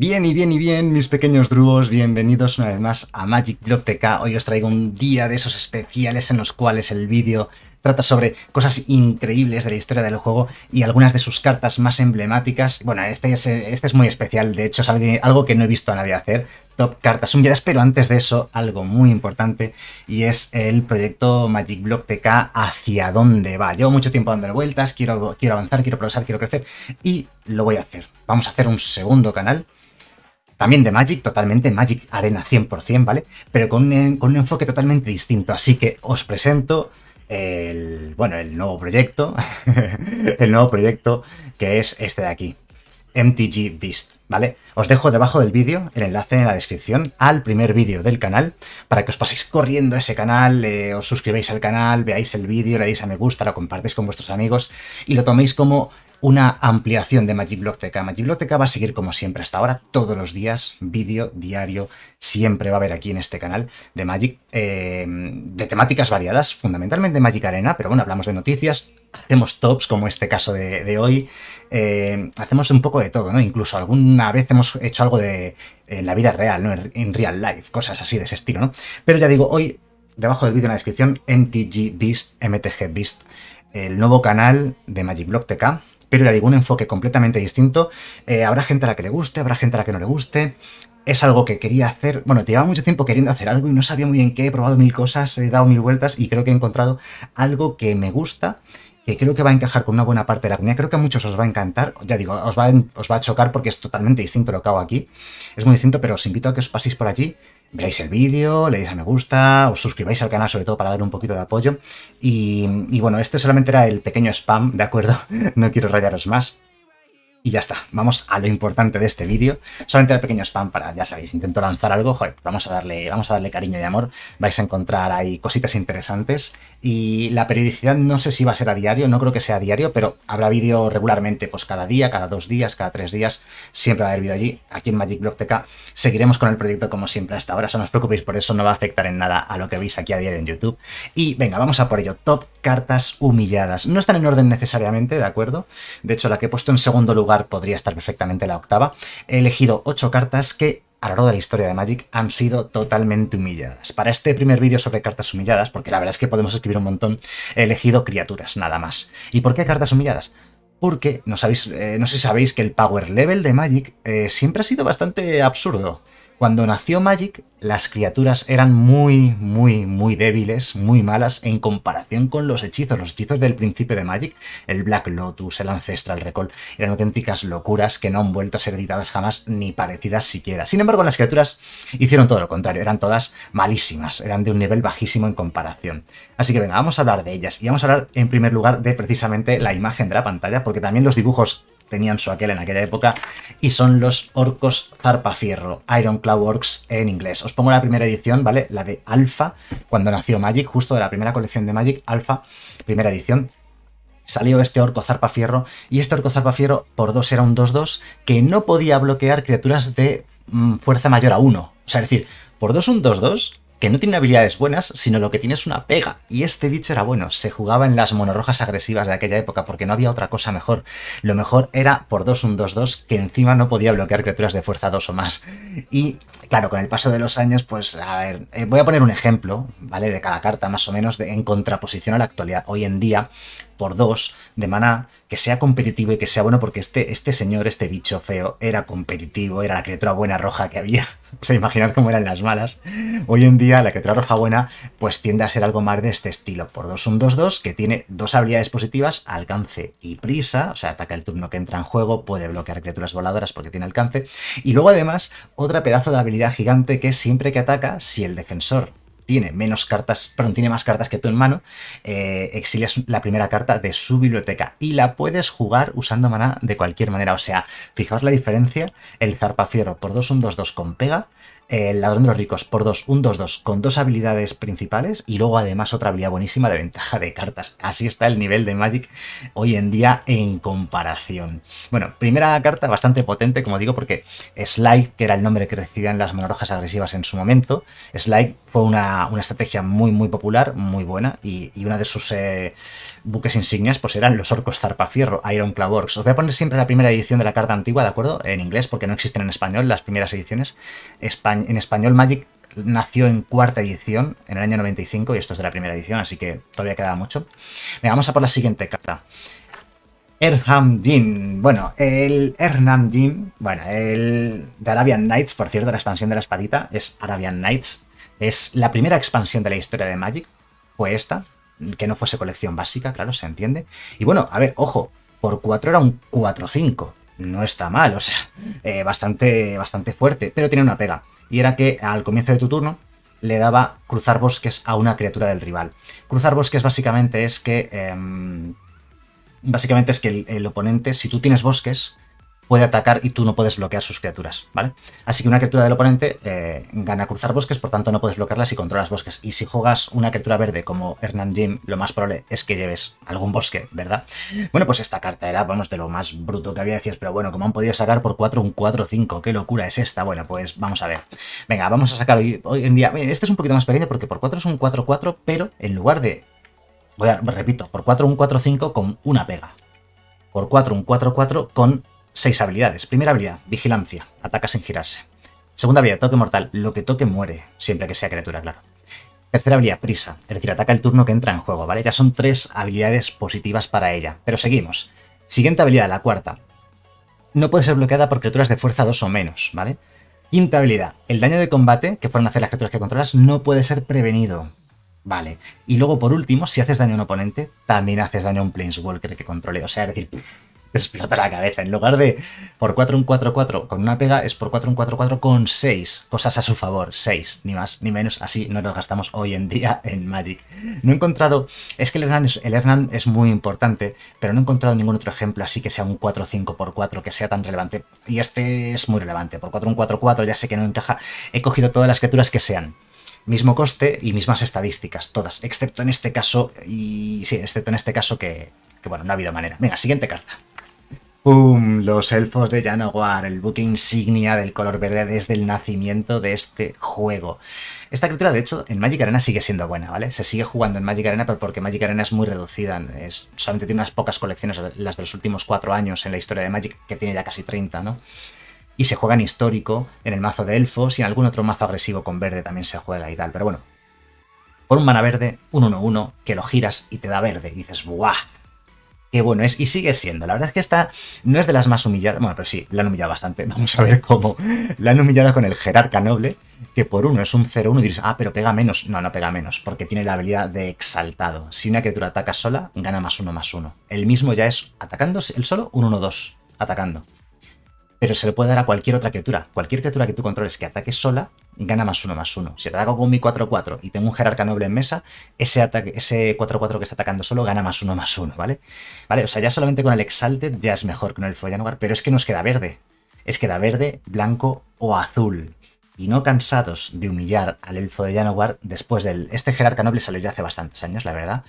Bien y bien y bien, mis pequeños drugos, bienvenidos una vez más a Magic Block TK. Hoy os traigo un día de esos especiales en los cuales el vídeo trata sobre cosas increíbles de la historia del juego y algunas de sus cartas más emblemáticas. Bueno, este es, este muy especial, de hecho es algo que no he visto a nadie hacer, top cartas día. pero antes de eso, algo muy importante, y es el proyecto Magic Block TK hacia dónde va. Llevo mucho tiempo dando vueltas, quiero, quiero avanzar, quiero progresar, quiero crecer, y lo voy a hacer. Vamos a hacer un segundo canal también de Magic, totalmente Magic Arena 100%, ¿vale? Pero eh, con un, enfoque totalmente distinto. Así que os presento el, bueno, el nuevo proyecto, el nuevo proyecto que es este de aquí, MTG Beast, ¿vale? Os dejo debajo del vídeo el enlace en la descripción al primer vídeo del canal para que os paséis corriendo ese canal, eh, os suscribáis al canal, veáis el vídeo, le dais a me gusta, lo compartáis con vuestros amigos y lo toméis como una ampliación de Block MagicBlockTK va a seguir como siempre hasta ahora, todos los días, vídeo diario, siempre va a haber aquí en este canal de Magic, eh, de temáticas variadas, fundamentalmente Magic Arena, pero bueno, hablamos de noticias, hacemos tops como este caso de, hoy, eh, hacemos un poco de todo, ¿no? Incluso alguna vez hemos hecho algo de en la vida real, ¿no? En, real life, cosas así de ese estilo, ¿no? Pero ya digo, hoy, debajo del vídeo en la descripción, MTG Beast, MTG Beast, el nuevo canal de MagicBlockTK, pero ya digo, un enfoque completamente distinto. Eh, habrá gente a la que le guste, habrá gente a la que no le guste. Es algo que quería hacer, bueno, llevaba mucho tiempo queriendo hacer algo y no sabía muy bien qué, he probado mil cosas, he dado mil vueltas y creo que he encontrado algo que me gusta que creo que va a encajar con una buena parte de la comunidad. Creo que a muchos os va a encantar. Ya digo, os os va a chocar porque es totalmente distinto lo que hago aquí. Es muy distinto, pero os invito a que os paséis por allí, veáis el vídeo, le deis a me gusta, os suscribáis al canal sobre todo para dar un poquito de apoyo. Y, y bueno, este solamente era el pequeño spam, ¿de acuerdo? no quiero rayaros más, y ya está, vamos a lo importante de este vídeo. Solamente el pequeño spam para, ya sabéis, intento lanzar algo, joder, vamos a darle, vamos a darle cariño y amor. Vais a encontrar ahí cositas interesantes. Y la periodicidad no sé si va a ser a diario, no creo que sea a diario, pero habrá vídeo regularmente, pues cada día, cada dos días, cada tres días, siempre va a haber vídeo allí. Aquí en Magic Block TK seguiremos con el proyecto como siempre hasta ahora, no os preocupéis por eso, no va a afectar en nada a lo que veis aquí a diario en YouTube. Y venga, vamos a por ello. Top cartas humilladas. No están en orden necesariamente, ¿de acuerdo? De hecho, la que he puesto en segundo lugar podría estar perfectamente la octava, he elegido 8 cartas que a lo largo de la historia de Magic han sido totalmente humilladas. Para este primer vídeo sobre cartas humilladas, porque la verdad es que podemos escribir un montón, he elegido criaturas, nada más. ¿Y por qué cartas humilladas? Porque no, sabéis, eh, no sé si sabéis que el power level de Magic eh, siempre ha sido bastante absurdo. Cuando nació Magic, las criaturas eran muy, muy, muy débiles, muy malas en comparación con los hechizos. Los hechizos del principio de Magic, el Black Lotus, el Ancestral Recall, eran auténticas locuras que no han vuelto a ser editadas jamás ni parecidas siquiera. Sin embargo, las criaturas hicieron todo lo contrario, eran todas malísimas, eran de un nivel bajísimo en comparación. Así que venga, vamos a hablar de ellas y vamos a hablar en primer lugar de precisamente la imagen de la pantalla, porque también los dibujos tenían su aquel en aquella época, y son los orcos zarpafierro, Claw Orcs en inglés. Os pongo la primera edición, ¿vale? La de Alpha, cuando nació Magic, justo de la primera colección de Magic, Alpha, primera edición, salió este orco zarpafierro y este orco zarpafierro por 2 era un 2-2 que no podía bloquear criaturas de mm, fuerza mayor a 1. O sea, es decir, por 2 un 2-2 que no tiene habilidades buenas, sino lo que tiene es una pega. Y este bicho era bueno, se jugaba en las monorrojas agresivas de aquella época porque no había otra cosa mejor. Lo mejor era por 2 un 2-2 que encima no podía bloquear criaturas de fuerza 2 o más. Y claro, con el paso de los años, pues a ver, eh, voy a poner un ejemplo, ¿vale? De cada carta más o menos de, en contraposición a la actualidad. Hoy en día por dos de maná, que sea competitivo y que sea bueno, porque este, este señor, este bicho feo, era competitivo, era la criatura buena roja que había. o sea, imaginad cómo eran las malas. Hoy en día, la criatura roja buena, pues tiende a ser algo más de este estilo. Por dos, un 2-2 que tiene dos habilidades positivas, alcance y prisa, o sea, ataca el turno que entra en juego, puede bloquear criaturas voladoras porque tiene alcance. Y luego, además, otra pedazo de habilidad gigante que siempre que ataca, si el defensor tiene menos cartas, perdón, tiene más cartas que tú en mano, eh, la primera carta de su biblioteca y la puedes jugar usando maná de cualquier manera. O sea, fijaos la diferencia, el zarpa fiero por 2, 1, 2, 2 con pega, el ladrón de los ricos por 2, un 2-2 con dos habilidades principales y luego además otra habilidad buenísima de ventaja de cartas. Así está el nivel de Magic hoy en día en comparación. Bueno, primera carta bastante potente, como digo, porque Slide, que era el nombre que recibían las monorrojas agresivas en su momento, Slide fue una, estrategia muy, muy popular, muy buena, y, y una de sus eh, buques insignias pues eran los orcos zarpafierro, Ironclaw Orcs. Os voy a poner siempre la primera edición de la carta antigua, ¿de acuerdo? En inglés, porque no existen en español las primeras ediciones. en español Magic nació en cuarta edición, en el año 95, y esto es de la primera edición, así que todavía queda mucho. Venga, vamos a por la siguiente carta. Erham Jin. Bueno, el Erham Jin, bueno, el de Arabian Nights, por cierto, la expansión de la espadita es Arabian Nights, es la primera expansión de la historia de Magic, fue esta, que no fuese colección básica, claro, se entiende. Y bueno, a ver, ojo, por 4 era un 4-5, no está mal, o sea, eh, bastante, bastante fuerte, pero tiene una pega, y era que al comienzo de tu turno le daba cruzar bosques a una criatura del rival. Cruzar bosques básicamente es que... Em, básicamente es que el oponente, si tú tienes bosques, puede atacar y tú no puedes bloquear sus criaturas, ¿vale? Así que una criatura del oponente eh, gana cruzar bosques, por tanto no puedes bloquearlas y controlas bosques. Y si juegas una criatura verde como Hernán Jim, lo más probable es que lleves algún bosque, ¿verdad? Bueno, pues esta carta era, vamos, de lo más bruto que había, decías, pero bueno, como han podido sacar por 4 un 4-5, qué locura es esta. Bueno, pues vamos a ver. Venga, vamos a sacar hoy, hoy en día... Este es un poquito más pequeño porque por 4 es un 4-4, pero en lugar de... Voy a, repito, por 4 un 4-5 con una pega. Por 4 un 4-4 con Seis habilidades. Primera habilidad, vigilancia. Ataca sin girarse. Segunda habilidad, toque mortal. Lo que toque muere, siempre que sea criatura, claro. Tercera habilidad, prisa. Es decir, ataca el turno que entra en juego, ¿vale? Ya son tres habilidades positivas para ella. Pero seguimos. Siguiente habilidad, la cuarta. No puede ser bloqueada por criaturas de fuerza 2 o menos, ¿vale? Quinta habilidad, el daño de combate que fueron a hacer las criaturas que controlas no puede ser prevenido. Vale. Y luego, por último, si haces daño a un oponente, también haces daño a un Planeswalker que controle. O sea, es decir, explota la cabeza. En lugar de por 4 un 4-4 con una pega, es por 4 un 4-4 con 6 cosas a su favor. 6, ni más ni menos. Así no nos gastamos hoy en día en Magic. No he encontrado. Es que el Hernán es, el Hernán es muy importante, pero no he encontrado ningún otro ejemplo así que sea un 4-5 por 4 que sea tan relevante. Y este es muy relevante. Por 4 un 4-4, ya sé que no encaja. He cogido todas las criaturas que sean mismo coste y mismas estadísticas, todas, excepto en este caso, y sí, excepto en este caso que, que bueno, no ha habido manera. Venga, siguiente carta. Los elfos de Janowar, el buque insignia del color verde desde el nacimiento de este juego. Esta criatura, de hecho, en Magic Arena sigue siendo buena, ¿vale? Se sigue jugando en Magic Arena, pero porque Magic Arena es muy reducida. Es, solamente tiene unas pocas colecciones, las de los últimos cuatro años en la historia de Magic, que tiene ya casi 30, ¿no? Y se juega en histórico, en el mazo de elfos y en algún otro mazo agresivo con verde también se juega y tal. Pero bueno, por un mana verde, un 1-1, que lo giras y te da verde. Y dices, ¡buah! que bueno es y sigue siendo. La verdad es que esta no es de las más humilladas, bueno, pero sí, la han humillado bastante, vamos a ver cómo. La han humillado con el jerarca noble, que por uno es un 0-1 y dices, ah, pero pega menos. No, no pega menos, porque tiene la habilidad de exaltado. Si una criatura ataca sola, gana más uno más uno. El mismo ya es atacando, el solo, un 1-2, atacando pero se le puede dar a cualquier otra criatura. Cualquier criatura que tú controles que ataque sola, gana más uno, más uno. Si te ataco con mi 4-4 y tengo un jerarca noble en mesa, ese 4-4 que está atacando solo gana más uno, más uno, ¿vale? Vale, o sea, ya solamente con el Exalted ya es mejor que con el Follanugar, pero es que nos queda verde. Es que da verde, blanco o azul. Y no cansados de humillar al elfo de Janowar después del... Este jerarca noble salió ya hace bastantes años, la verdad.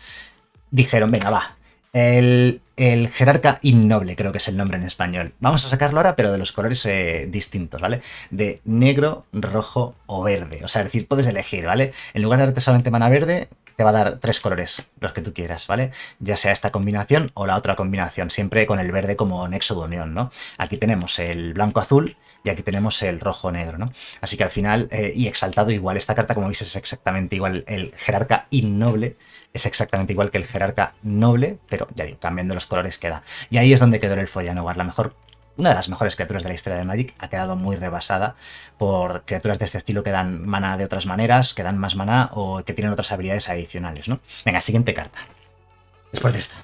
Dijeron, venga, va, el, el, jerarca innoble, creo que es el nombre en español. Vamos a sacarlo ahora, pero de los colores eh, distintos, ¿vale? De negro, rojo o verde. O sea, es decir, puedes elegir, ¿vale? En lugar de darte solamente mana verde, te va a dar tres colores, los que tú quieras, ¿vale? Ya sea esta combinación o la otra combinación, siempre con el verde como nexo de unión, ¿no? Aquí tenemos el blanco-azul y aquí tenemos el rojo-negro, ¿no? Así que al final, eh, y exaltado igual, esta carta como veis es exactamente igual, el jerarca innoble es exactamente igual que el jerarca noble, pero ya digo, cambiando los colores queda. Y ahí es donde quedó el war, la mejor una de las mejores criaturas de la historia de Magic, ha quedado muy rebasada por criaturas de este estilo que dan mana de otras maneras, que dan más mana o que tienen otras habilidades adicionales, ¿no? Venga, siguiente carta. Después de esto.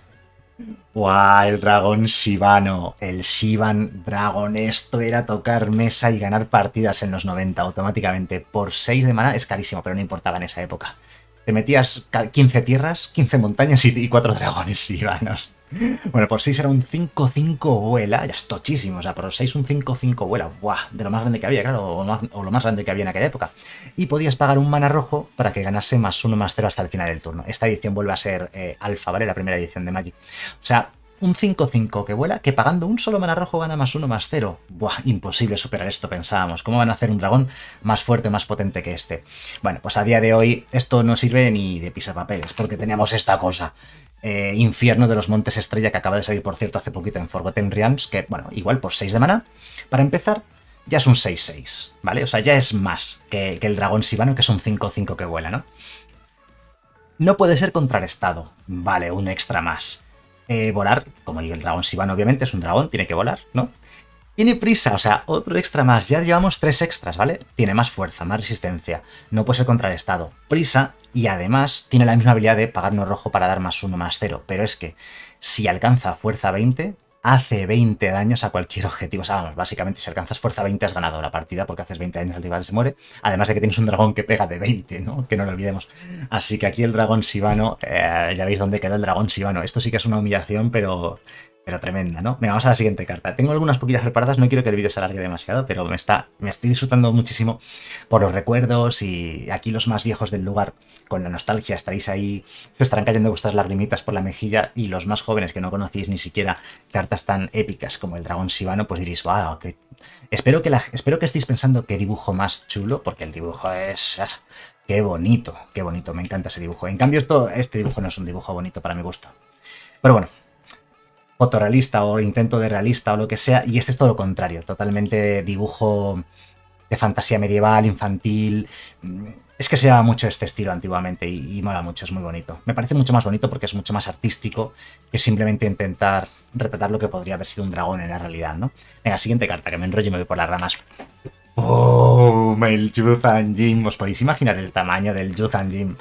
Wow, el dragón sivano El sivan Dragon. Esto era tocar mesa y ganar partidas en los 90 automáticamente. Por 6 de mana es carísimo, pero no importaba en esa época. Te metías 15 tierras, 15 montañas y 4 dragones y vanos. Bueno, por 6 era un 5-5 vuela, ya es tochísimo. O sea, por 6 un 5-5 vuela, ¡buah! De lo más grande que había, claro, o, lo más grande que había en aquella época. Y podías pagar un mana rojo para que ganase más 1, más 0 hasta el final del turno. Esta edición vuelve a ser eh, alfa, ¿vale? La primera edición de Magic. O sea, un 5-5 que vuela, que pagando un solo mana rojo gana más uno más cero. Buah, imposible superar esto, pensábamos. ¿Cómo van a hacer un dragón más fuerte, más potente que este? Bueno, pues a día de hoy esto no sirve ni de pisapapeles, porque teníamos esta cosa. Eh, Infierno de los Montes Estrella, que acaba de salir, por cierto, hace poquito en Forgotten Realms, que, bueno, igual por 6 de mana. Para empezar, ya es un 6-6, ¿vale? O sea, ya es más que, que el dragón sivano que es un 5-5 que vuela, ¿no? No puede ser contrarrestado. Vale, un extra más. Eh, volar, como el dragón Sivan obviamente es un dragón, tiene que volar, ¿no? Tiene prisa, o sea, otro extra más. Ya llevamos tres extras, ¿vale? Tiene más fuerza, más resistencia. No puede ser contra el estado. Prisa y además tiene la misma habilidad de pagarnos rojo para dar más uno más cero. Pero es que si alcanza fuerza 20, hace 20 daños a cualquier objetivo. O sea, vamos, básicamente si alcanzas fuerza 20 has ganado la partida porque haces 20 daños al rival se muere. Además de que tienes un dragón que pega de 20, ¿no? Que no lo olvidemos. Así que aquí el dragón Sivano... Eh, ya veis dónde queda el dragón Sivano. Esto sí que es una humillación, pero pero tremenda, ¿no? Venga, vamos a la siguiente carta. Tengo algunas poquitas preparadas, no quiero que el vídeo se alargue demasiado, pero me, está, me estoy disfrutando muchísimo por los recuerdos y aquí los más viejos del lugar, con la nostalgia, estaréis ahí, se estarán cayendo vuestras lagrimitas por la mejilla y los más jóvenes que no conocéis ni siquiera cartas tan épicas como el dragón Sivano, pues diréis, wow, Espero, que la... espero que estéis pensando qué dibujo más chulo, porque el dibujo es... Ah, qué bonito, qué bonito, me encanta ese dibujo. En cambio, esto, este dibujo no es un dibujo bonito para mi gusto. Pero bueno, fotorealista o intento de realista o lo que sea, y este es todo lo contrario, totalmente dibujo de fantasía medieval, infantil. Mm, es que se llama mucho este estilo antiguamente y, mola mucho, es muy bonito. Me parece mucho más bonito porque es mucho más artístico que simplemente intentar retratar lo que podría haber sido un dragón en la realidad, ¿no? Venga, siguiente carta, que me enrollo y me voy por las ramas. ¡Oh! El Yuzan Jim. ¿Os podéis imaginar el tamaño del Yuzan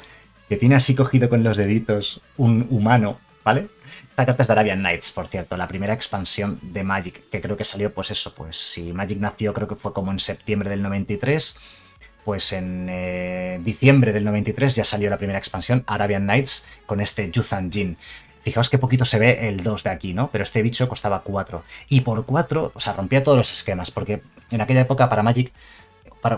Que tiene así cogido con los deditos un humano, ¿vale? Esta carta es de Arabian Nights, por cierto, la primera expansión de Magic, que creo que salió, pues eso, pues si Magic nació creo que fue como en septiembre del 93, pues en eh, diciembre del 93 ya salió la primera expansión, Arabian Nights, con este Yuzan Jin. Fijaos que poquito se ve el 2 de aquí, ¿no? Pero este bicho costaba 4. Y por 4, o sea, rompía todos los esquemas, porque en aquella época para Magic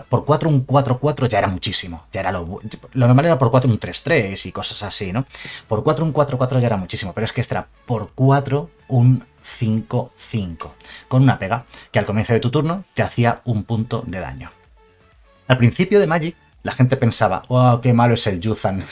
por 4 un 4-4 ya era muchísimo. Ya era lo, lo normal era por 4 un 3-3 y cosas así, ¿no? Por 4 un 4-4 ya era muchísimo, pero es que este era por 4 un 5-5, con una pega que al comienzo de tu turno te hacía un punto de daño. Al principio de Magic la gente pensaba, oh, qué malo es el Yuzan,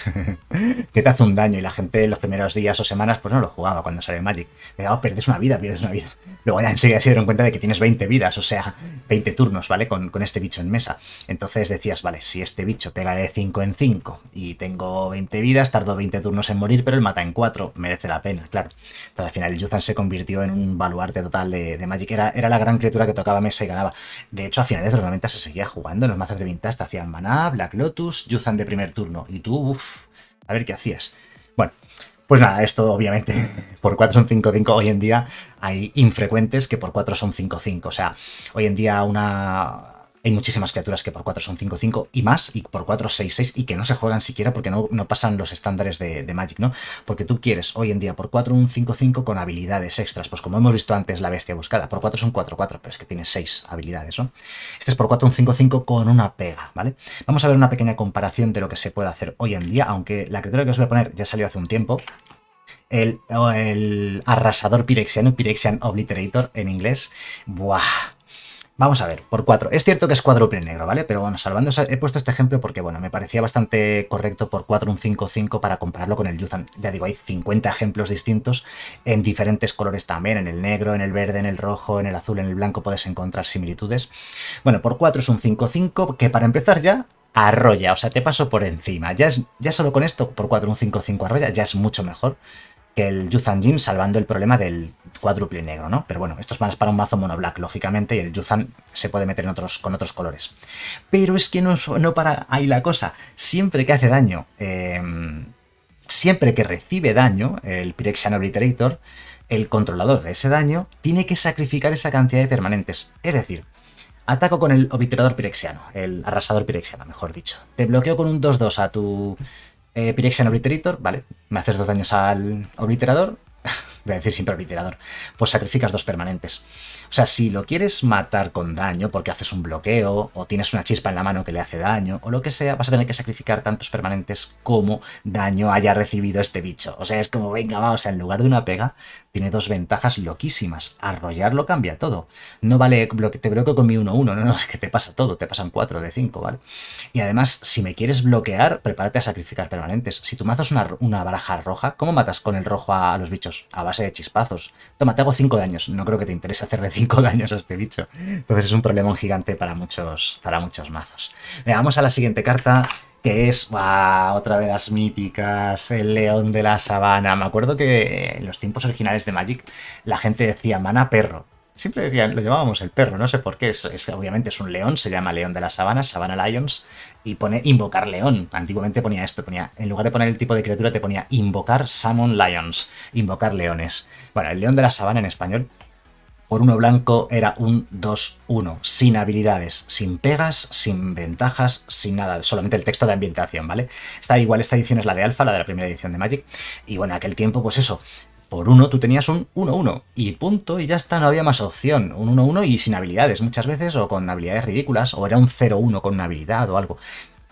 que te hace un daño. Y la gente en los primeros días o semanas, pues no lo jugaba cuando sale Magic. Me oh, perdes una vida, pierdes una vida. Luego ya enseguida se dieron cuenta de que tienes 20 vidas, o sea, 20 turnos, ¿vale? Con, este bicho en mesa. Entonces decías, vale, si este bicho pega de 5 en 5 y tengo 20 vidas, tardo 20 turnos en morir, pero él mata en 4, merece la pena, claro. Entonces al final el Yuzan se convirtió en un baluarte total de, Magic. Era, era, la gran criatura que tocaba mesa y ganaba. De hecho, a finales de los 90 se seguía jugando en los mazos de Vintage, te hacían maná, bla, Lotus, Yuzan de primer turno. Y tú, uff, a ver qué hacías. Bueno, pues nada, esto obviamente por 4 son 5-5. Hoy en día hay infrecuentes que por 4 son 5-5. O sea, hoy en día una hay muchísimas criaturas que por 4 son 5-5 y más, y por 4 6-6 y que no se juegan siquiera porque no, no pasan los estándares de, Magic, ¿no? Porque tú quieres hoy en día por 4 un 5-5 con habilidades extras, pues como hemos visto antes la bestia buscada, por 4 son 4-4, pero es que tiene 6 habilidades, ¿no? Este es por 4 un 5-5 con una pega, ¿vale? Vamos a ver una pequeña comparación de lo que se puede hacer hoy en día, aunque la criatura que os voy a poner ya salió hace un tiempo, el, el, arrasador pirexiano, Pirexian Obliterator en inglés. Buah, Vamos a ver, por 4. Es cierto que es cuádruple negro, ¿vale? Pero bueno, salvando, he puesto este ejemplo porque, bueno, me parecía bastante correcto por 4 un 5-5 para compararlo con el Yuzan. Ya digo, hay 50 ejemplos distintos en diferentes colores también, en el negro, en el verde, en el rojo, en el azul, en el blanco, puedes encontrar similitudes. Bueno, por 4 es un 5-5 que para empezar ya arrolla, o sea, te paso por encima. Ya, ya solo con esto, por 4 un 5-5 arrolla, ya es mucho mejor que el Yuzan Jim salvando el problema del cuádruple negro, ¿no? Pero bueno, estos van para un mazo monoblack, lógicamente, y el Yuzan se puede meter en otros, con otros colores. Pero es que no, no para ahí la cosa. Siempre que hace daño, em, siempre que recibe daño, el Pyrexian Obliterator, el controlador de ese daño tiene que sacrificar esa cantidad de permanentes. Es decir, ataco con el obliterador pirexiano, el arrasador pirexiano, mejor dicho. Te bloqueo con un 2-2 a tu eh, Obliterator, vale. Me haces dos daños al obliterador. Voy a decir siempre obliterador. Pues sacrificas dos permanentes. O sea, si lo quieres matar con daño porque haces un bloqueo o tienes una chispa en la mano que le hace daño o lo que sea, vas a tener que sacrificar tantos permanentes como daño haya recibido este bicho. O sea, es como, venga, va, o sea, en lugar de una pega, tiene dos ventajas loquísimas. Arrollarlo cambia todo. No vale, te bloqueo con mi 1-1, no, no, es que te pasa todo, te pasan 4 de 5, ¿vale? Y además, si me quieres bloquear, prepárate a sacrificar permanentes. Si tu mazo es una, baraja roja, ¿cómo matas con el rojo a, los bichos? A base de chispazos. Toma, te hago 5 daños, no creo que te interese hacerle 5 daños a este bicho. Entonces es un problema gigante para muchos, para muchos mazos. Veamos vamos a la siguiente carta, que es otra de las míticas, el león de la sabana. Me acuerdo que en los tiempos originales de Magic la gente decía mana perro. Siempre decían, lo llamábamos el perro, no sé por qué. Es, obviamente es un león, se llama león de la sabana, sabana Lions, y pone invocar león. Antiguamente ponía esto, ponía, en lugar de poner el tipo de criatura, te ponía invocar Salmon Lions, invocar leones. Bueno, el león de la sabana en español por uno blanco era un 2-1, sin habilidades, sin pegas, sin ventajas, sin nada, solamente el texto de ambientación, ¿vale? Está igual, esta edición es la de Alpha, la de la primera edición de Magic, y bueno, aquel tiempo, pues eso, por uno tú tenías un 1-1 y punto y ya está, no había más opción, un 1-1 y sin habilidades muchas veces o con habilidades ridículas o era un 0-1 con una habilidad o algo.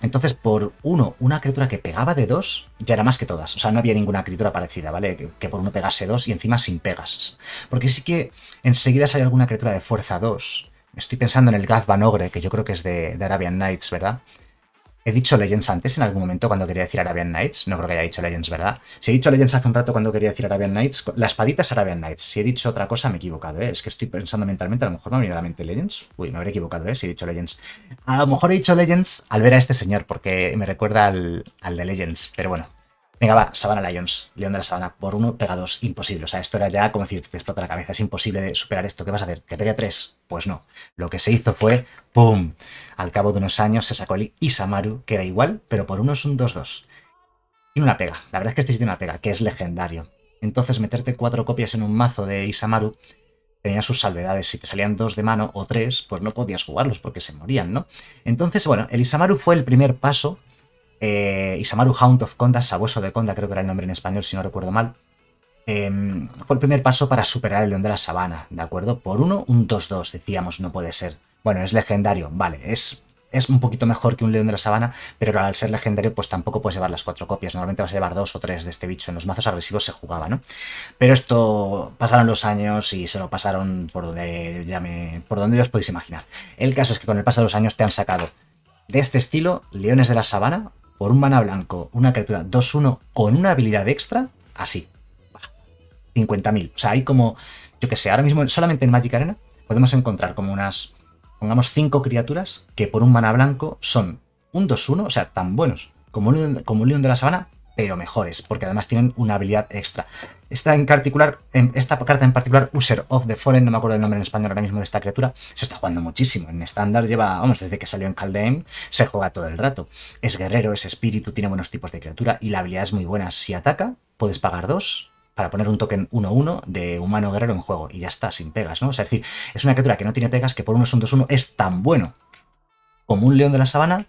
Entonces, por uno, una criatura que pegaba de dos, ya era más que todas. O sea, no había ninguna criatura parecida, ¿vale? Que, por uno pegase dos y encima sin pegas. Porque sí que enseguida sale alguna criatura de fuerza dos. Estoy pensando en el Gazban Ogre, que yo creo que es de, de Arabian Nights, ¿verdad? He dicho Legends antes en algún momento cuando quería decir Arabian Nights. No creo que haya dicho Legends, ¿verdad? Si he dicho Legends hace un rato cuando quería decir Arabian Nights, la espadita Arabian Nights. Si he dicho otra cosa, me he equivocado, ¿eh? Es que estoy pensando mentalmente, a lo mejor me ha venido a la mente Legends. Uy, me habré equivocado, ¿eh? Si he dicho Legends. A lo mejor he dicho Legends al ver a este señor, porque me recuerda al de Legends, pero bueno, Venga, va, Sabana Lions, León de la Sabana, por uno pega dos, imposible. O sea, esto era ya como decir, te explota la cabeza, es imposible de superar esto, ¿qué vas a hacer? ¿Que pega tres? Pues no. Lo que se hizo fue, ¡pum! Al cabo de unos años se sacó el Isamaru, que era igual, pero por uno es un 2-2. Tiene una pega, la verdad es que este sí tiene una pega, que es legendario. Entonces, meterte cuatro copias en un mazo de Isamaru tenía sus salvedades. Si te salían dos de mano o tres, pues no podías jugarlos porque se morían, ¿no? Entonces, bueno, el Isamaru fue el primer paso eh, Isamaru Hound of Konda, Sabueso de Konda, creo que era el nombre en español, si no recuerdo mal, em, fue el primer paso para superar el León de la Sabana, ¿de acuerdo? Por uno, un 2-2, decíamos, no puede ser. Bueno, es legendario, vale, es, es un poquito mejor que un León de la Sabana, pero al ser legendario, pues tampoco puedes llevar las cuatro copias, normalmente vas a llevar dos o tres de este bicho, en los mazos agresivos se jugaba, ¿no? Pero esto pasaron los años y se lo pasaron por donde, ya me, por donde os podéis imaginar. El caso es que con el paso de los años te han sacado de este estilo, Leones de la Sabana, por un mana blanco, una criatura 2-1 con una habilidad extra, así. 50.000. O sea, hay como, yo que sé, ahora mismo solamente en Magic Arena podemos encontrar como unas, pongamos, 5 criaturas que por un mana blanco son un 2-1, o sea, tan buenos como un, como león de la sabana, pero mejores, porque además tienen una habilidad extra. Esta, en particular, esta carta en particular, User of the Fallen, no me acuerdo el nombre en español ahora mismo de esta criatura, se está jugando muchísimo. En estándar lleva, vamos, desde que salió en Caldeim, se juega todo el rato. Es guerrero, es espíritu, tiene buenos tipos de criatura y la habilidad es muy buena. Si ataca, puedes pagar dos para poner un token 1-1 de humano guerrero en juego y ya está, sin pegas, ¿no? O sea, es decir, es una criatura que no tiene pegas, que por uno son 2-1, es tan bueno como un león de la sabana,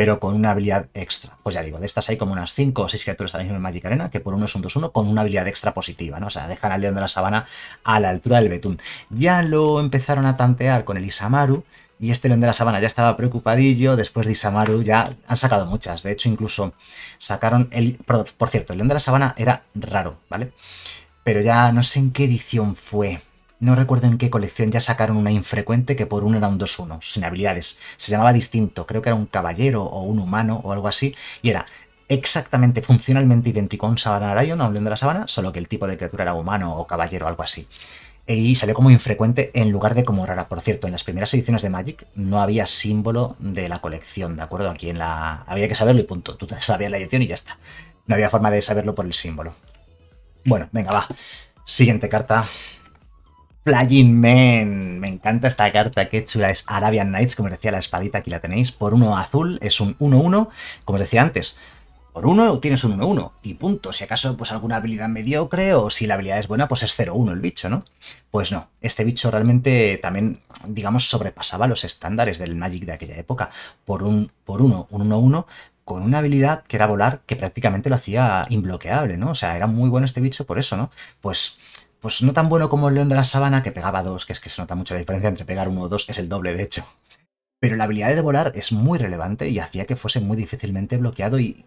pero con una habilidad extra. Pues ya digo, de estas hay como unas 5 o 6 criaturas mismo en Magic Arena, que por uno es un 2-1 con una habilidad extra positiva, ¿no? O sea, dejan al León de la Sabana a la altura del Betún. Ya lo empezaron a tantear con el Isamaru, y este León de la Sabana ya estaba preocupadillo, después de Isamaru ya han sacado muchas, de hecho incluso sacaron el... Por cierto, el León de la Sabana era raro, ¿vale? Pero ya no sé en qué edición fue, no recuerdo en qué colección ya sacaron una infrecuente que por uno era un 2-1, sin habilidades. Se llamaba distinto, creo que era un caballero o un humano o algo así, y era exactamente, funcionalmente idéntico a un Sabana Lion, a un león de la sabana, solo que el tipo de criatura era humano o caballero o algo así. Y salió como infrecuente en lugar de como rara. Por cierto, en las primeras ediciones de Magic no había símbolo de la colección, ¿de acuerdo? Aquí en la. Había que saberlo y punto. Tú sabías la edición y ya está. No había forma de saberlo por el símbolo. Bueno, venga, va. Siguiente carta. Flying Man, me encanta esta carta, qué chula, es Arabian Nights, como decía la espadita, aquí la tenéis, por uno azul, es un 1-1, como decía antes, por uno tienes un 1-1 y punto, si acaso pues alguna habilidad mediocre o si la habilidad es buena pues es 0-1 el bicho, ¿no? Pues no, este bicho realmente también, digamos, sobrepasaba los estándares del Magic de aquella época, por un por uno, un 1-1 con una habilidad que era volar que prácticamente lo hacía imbloqueable, ¿no? O sea, era muy bueno este bicho por eso, ¿no? Pues pues no tan bueno como el león de la sabana, que pegaba dos, que es que se nota mucho la diferencia entre pegar uno o dos, que es el doble de hecho. Pero la habilidad de volar es muy relevante y hacía que fuese muy difícilmente bloqueado y,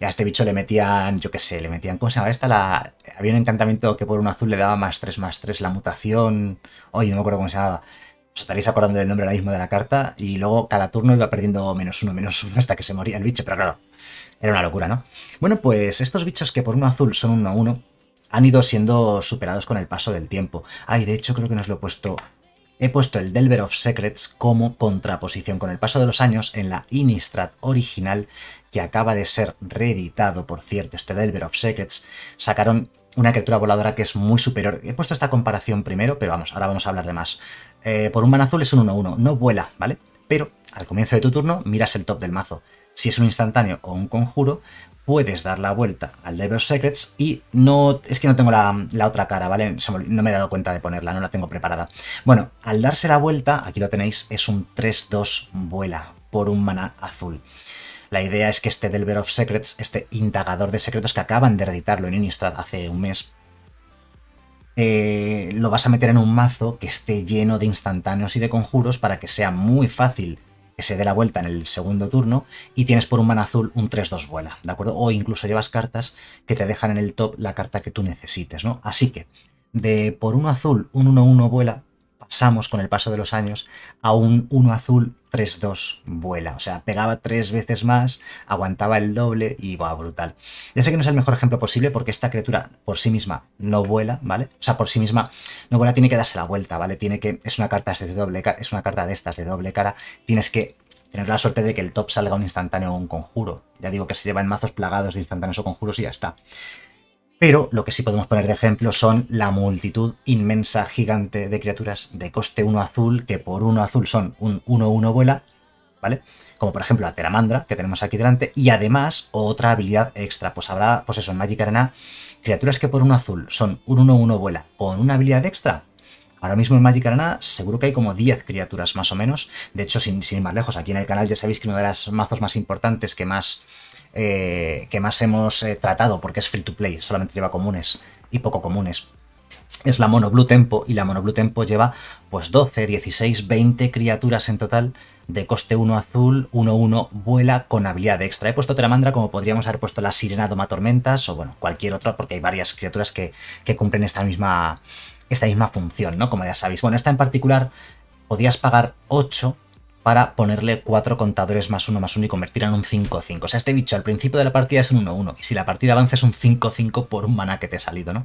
a este bicho le metían, yo qué sé, le metían, ¿cómo se llama esta? La, había un encantamiento que por un azul le daba más tres, más tres, la mutación... Oye, no me acuerdo cómo se llamaba. Os estaréis acordando del nombre ahora mismo de la carta y luego cada turno iba perdiendo menos uno, menos uno hasta que se moría el bicho, pero claro, era una locura, ¿no? Bueno, pues estos bichos que por uno azul son a uno han ido siendo superados con el paso del tiempo. Ay, de hecho creo que nos lo he puesto... He puesto el Delver of Secrets como contraposición con el paso de los años en la Innistrad original, que acaba de ser reeditado, por cierto, este Delver of Secrets. Sacaron una criatura voladora que es muy superior. He puesto esta comparación primero, pero vamos, ahora vamos a hablar de más. Eh, por un manazul es un 1-1, no vuela, ¿vale? Pero al comienzo de tu turno miras el top del mazo si es un instantáneo o un conjuro, puedes dar la vuelta al of Secrets y no... Es que no tengo la, otra cara, ¿vale? no me he dado cuenta de ponerla, no la tengo preparada. Bueno, al darse la vuelta, aquí lo tenéis, es un 3-2 vuela por un mana azul. La idea es que este Delver of Secrets, este indagador de secretos que acaban de reeditarlo en Innistrad hace un mes, eh, lo vas a meter en un mazo que esté lleno de instantáneos y de conjuros para que sea muy fácil que se dé la vuelta en el segundo turno y tienes por un man azul un 3-2 vuela, ¿de acuerdo? O incluso llevas cartas que te dejan en el top la carta que tú necesites, ¿no? Así que de por un azul un 1-1 vuela Pasamos con el paso de los años a un 1 azul 3-2 vuela. O sea, pegaba tres veces más, aguantaba el doble y va brutal. Ya sé que no es el mejor ejemplo posible porque esta criatura por sí misma no vuela, ¿vale? O sea, por sí misma no vuela, tiene que darse la vuelta, ¿vale? Tiene que. Es una carta de doble cara, es una carta de estas de doble cara. Tienes que tener la suerte de que el top salga un instantáneo o un conjuro. Ya digo que se llevan mazos plagados de instantáneos o conjuros y ya está. Pero lo que sí podemos poner de ejemplo son la multitud inmensa, gigante de criaturas de coste 1 azul, que por 1 azul son un 1-1 vuela, ¿vale? Como por ejemplo la Teramandra, que tenemos aquí delante, y además otra habilidad extra, pues habrá, pues eso, en Magic Arena, criaturas que por 1 azul son un 1-1 vuela, con una habilidad extra, Ahora mismo en Magic Arena seguro que hay como 10 criaturas más o menos. De hecho, sin, sin, ir más lejos, aquí en el canal ya sabéis que uno de los mazos más importantes que más eh, que más hemos eh, tratado, porque es free to play, solamente lleva comunes y poco comunes. Es la Mono Blue Tempo, y la Mono Blue Tempo lleva pues 12, 16, 20 criaturas en total de coste 1 azul, 1-1, vuela con habilidad extra. He puesto telamandra como podríamos haber puesto la Sirena Doma Tormentas o bueno, cualquier otra, porque hay varias criaturas que, cumplen esta misma, esta misma función, ¿no? Como ya sabéis. Bueno, esta en particular podías pagar 8 para ponerle 4 contadores más 1 más 1 y convertir en un 5-5. O sea, este bicho al principio de la partida es un 1-1 y si la partida avanza es un 5-5 por un mana que te ha salido, ¿no?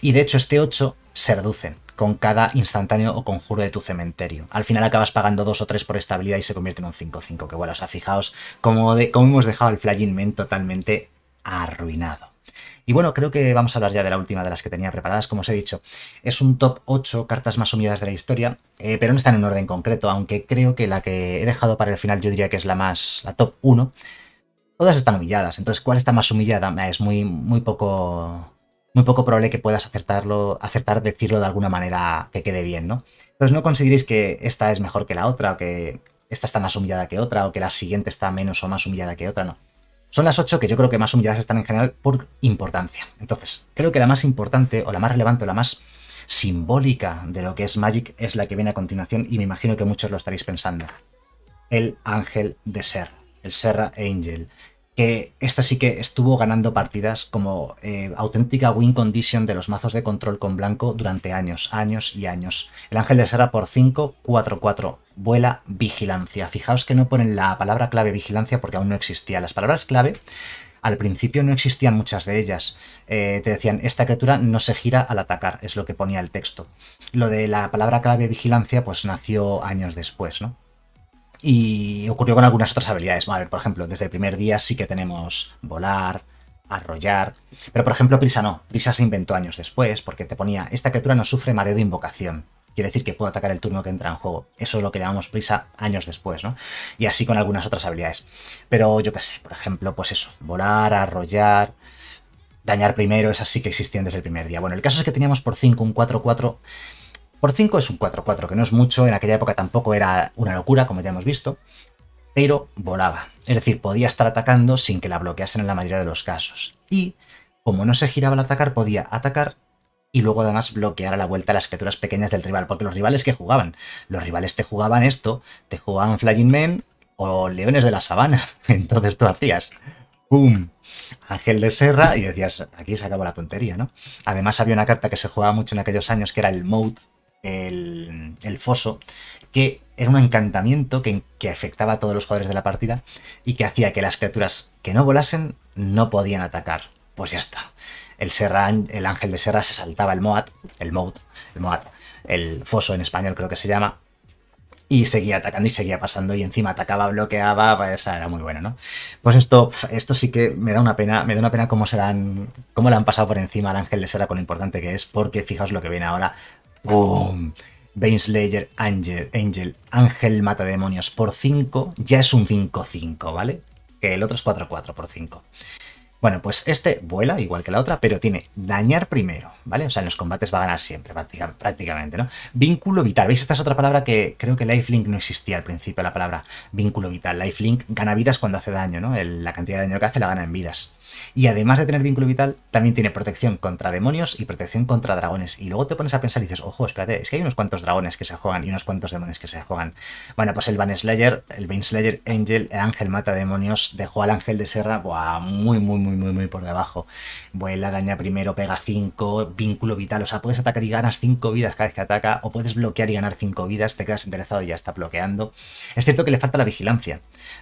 Y de hecho este 8 se reduce con cada instantáneo o conjuro de tu cementerio. Al final acabas pagando 2 o 3 por estabilidad y se convierte en un 5-5, que bueno, o sea, fijaos cómo, hemos dejado el Flying Men totalmente arruinado. Y bueno, creo que vamos a hablar ya de la última de las que tenía preparadas, como os he dicho. Es un top 8 cartas más humilladas de la historia, eh, pero no están en orden concreto, aunque creo que la que he dejado para el final yo diría que es la más, la top 1. Todas están humilladas, entonces ¿cuál está más humillada? Ah, es muy, muy poco... Muy poco probable que puedas acertarlo, acertar decirlo de alguna manera que quede bien, ¿no? Entonces no conseguiréis que esta es mejor que la otra, o que esta está más humillada que otra, o que la siguiente está menos o más humillada que otra, no. Son las ocho que yo creo que más humilladas están en general por importancia. Entonces, creo que la más importante o la más relevante o la más simbólica de lo que es Magic es la que viene a continuación y me imagino que muchos lo estaréis pensando. El ángel de Serra, el Serra Angel que esta sí que estuvo ganando partidas como eh, auténtica win condition de los mazos de control con blanco durante años, años y años. El ángel de Sara por 5, 4, 4. Vuela vigilancia. Fijaos que no ponen la palabra clave vigilancia porque aún no existía. Las palabras clave al principio no existían muchas de ellas. Eh, te decían, esta criatura no se gira al atacar, es lo que ponía el texto. Lo de la palabra clave vigilancia pues nació años después, ¿no? Y ocurrió con algunas otras habilidades ver, por ejemplo, desde el primer día sí que tenemos volar, arrollar, pero por ejemplo Prisa no, Prisa se inventó años después porque te ponía, esta criatura no sufre mareo de invocación, quiere decir que puede atacar el turno que entra en juego, eso es lo que llamamos Prisa años después, ¿no? Y así con algunas otras habilidades, pero yo qué sé, por ejemplo, pues eso, volar, arrollar, dañar primero, esas sí que existían desde el primer día. Bueno, el caso es que teníamos por 5 un 4-4 por 5 es un 4-4, que no es mucho, en aquella época tampoco era una locura, como ya hemos visto, pero volaba. Es decir, podía estar atacando sin que la bloqueasen en la mayoría de los casos. Y, como no se giraba al atacar, podía atacar y luego además bloquear a la vuelta las criaturas pequeñas del rival, porque los rivales que jugaban, los rivales te jugaban esto, te jugaban Flying Men o Leones de la Sabana. Entonces tú hacías, ¡pum! Ángel de Serra y decías, aquí se acabó la tontería, ¿no? Además había una carta que se jugaba mucho en aquellos años que era el Mode, el, foso, que era un encantamiento que, que, afectaba a todos los jugadores de la partida y que hacía que las criaturas que no volasen no podían atacar. Pues ya está. El, serra, el ángel de Serra se saltaba el Moat, el Moat, el el foso en español creo que se llama, y seguía atacando y seguía pasando y encima atacaba, bloqueaba, esa pues, era muy bueno, ¿no? Pues esto, esto sí que me da una pena, me da una pena cómo se han, cómo le han pasado por encima al Ángel de serra con lo importante que es, porque fijaos lo que viene ahora, ¡Boom! Oh, Baneslayer Angel, Angel, Ángel Mata Demonios por 5, ya es un 5-5, ¿vale? Que el otro es 4-4 por 5. Bueno, pues este vuela igual que la otra, pero tiene dañar primero, ¿vale? O sea, en los combates va a ganar siempre, prácticamente, ¿no? Vínculo vital. ¿Veis? Esta es otra palabra que creo que Lifelink no existía al principio, la palabra vínculo vital. Lifelink gana vidas cuando hace daño, ¿no? la cantidad de daño que hace la gana en vidas. Y además de tener vínculo vital, también tiene protección contra demonios y protección contra dragones. Y luego te pones a pensar y dices, ojo, espérate, es que hay unos cuantos dragones que se juegan y unos cuantos demonios que se juegan. Bueno, pues el Van el Bane Angel, el ángel mata demonios, dejó al ángel de Serra, muy, muy, muy, muy, muy por debajo. Vuela, daña primero, pega 5, vínculo vital, o sea, puedes atacar y ganas 5 vidas cada vez que ataca, o puedes bloquear y ganar 5 vidas, te quedas interesado y ya está bloqueando. Es cierto que le falta la vigilancia,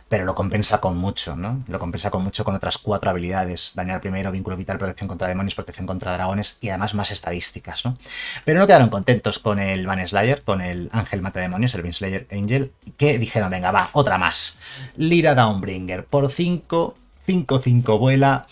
pero lo compensa con mucho, ¿no? Lo compensa con mucho con otras 4 habilidades dañar primero, vínculo vital, protección contra demonios, protección contra dragones y además más estadísticas, ¿no? Pero no quedaron contentos con el Van Slayer, con el Ángel Demonios el Vinslayer Angel, que dijeron, venga, va, otra más. Lira Downbringer, por 5, 5-5 vuela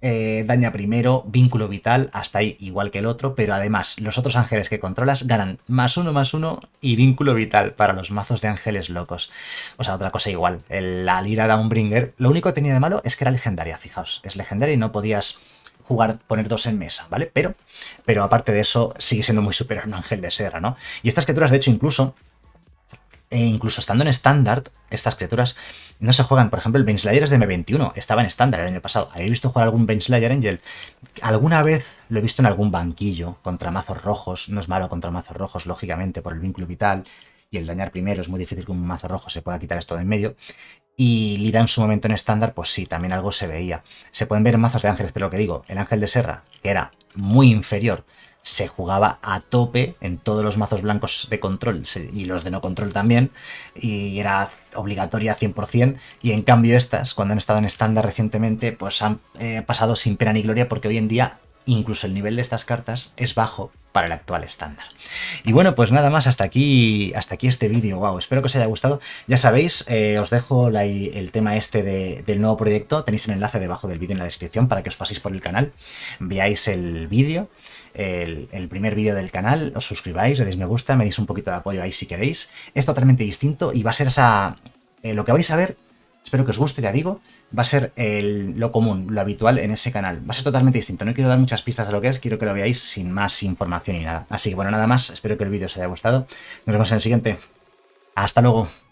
eh, daña primero, vínculo vital, hasta ahí igual que el otro, pero además los otros ángeles que controlas ganan más uno, más uno y vínculo vital para los mazos de ángeles locos. O sea, otra cosa igual, la lira bringer lo único que tenía de malo es que era legendaria, fijaos, es legendaria y no podías jugar, poner dos en mesa, ¿vale? Pero, pero aparte de eso, sigue siendo muy superior un ángel de serra, ¿no? Y estas criaturas, de hecho, incluso e incluso estando en estándar, estas criaturas no se juegan. Por ejemplo, el Benslayer es de M21, estaba en estándar el año pasado. ¿Habéis visto jugar algún Benslayer Angel? Alguna vez lo he visto en algún banquillo contra mazos rojos. No es malo contra mazos rojos, lógicamente, por el vínculo vital y el dañar primero. Es muy difícil que un mazo rojo se pueda quitar esto de en medio. Y Lira en su momento en estándar, pues sí, también algo se veía. Se pueden ver mazos de ángeles, pero lo que digo, el ángel de Serra, que era muy inferior se jugaba a tope en todos los mazos blancos de control y los de no control también, y era obligatoria 100%, y en cambio estas, cuando han estado en estándar recientemente, pues han eh, pasado sin pena ni gloria porque hoy en día incluso el nivel de estas cartas es bajo para el actual estándar. Y bueno, pues nada más, hasta aquí, hasta aquí este vídeo, wow, espero que os haya gustado. Ya sabéis, eh, os dejo el tema este del nuevo proyecto, tenéis el enlace debajo del vídeo en la descripción para que os paséis por el canal, veáis el vídeo el, primer vídeo del canal, os suscribáis, le deis me gusta, me deis un poquito de apoyo ahí si queréis. Es totalmente distinto y va a ser esa... Eh, lo que vais a ver, espero que os guste, ya digo, va a ser lo común, lo habitual en ese canal. Va a ser totalmente distinto, no quiero dar muchas pistas a lo que es, quiero que lo veáis sin más información y nada. Así que bueno, nada más, espero que el vídeo os haya gustado. Nos vemos en el siguiente. Hasta luego.